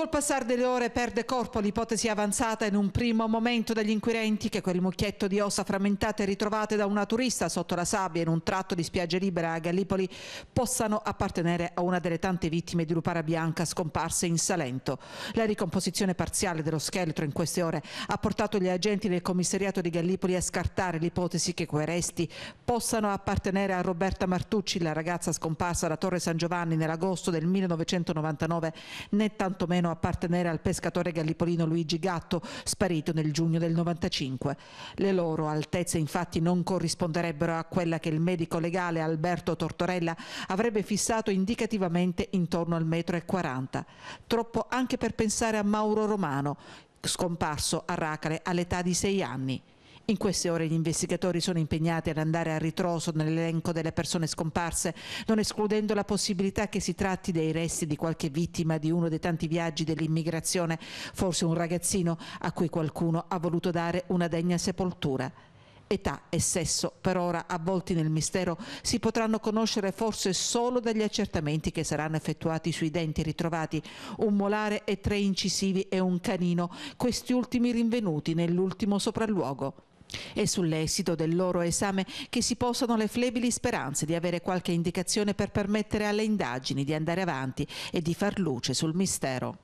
Col passare delle ore perde corpo l'ipotesi avanzata in un primo momento dagli inquirenti che quel mucchietto di ossa frammentate ritrovate da una turista sotto la sabbia in un tratto di spiaggia libera a Gallipoli possano appartenere a una delle tante vittime di lupara bianca scomparse in Salento. La ricomposizione parziale dello scheletro in queste ore ha portato gli agenti del commissariato di Gallipoli a scartare l'ipotesi che quei resti possano appartenere a Roberta Martucci, la ragazza scomparsa da Torre San Giovanni nell'agosto del 1999, né tantomeno risultano appartenere al pescatore gallipolino Luigi Gatto, sparito nel giugno del 95. Le loro altezze infatti non corrisponderebbero a quella che il medico legale Alberto Tortorella avrebbe fissato indicativamente intorno al metro e 40. Troppo anche per pensare a Mauro Romano, scomparso a Racale all'età di sei anni. In queste ore gli investigatori sono impegnati ad andare a ritroso nell'elenco delle persone scomparse, non escludendo la possibilità che si tratti dei resti di qualche vittima di uno dei tanti viaggi dell'immigrazione, forse un ragazzino a cui qualcuno ha voluto dare una degna sepoltura. Età e sesso, per ora avvolti nel mistero, si potranno conoscere forse solo dagli accertamenti che saranno effettuati sui denti ritrovati, un molare e tre incisivi e un canino, questi ultimi rinvenuti nell'ultimo sopralluogo. È sull'esito del loro esame che si possano le flebili speranze di avere qualche indicazione per permettere alle indagini di andare avanti e di far luce sul mistero.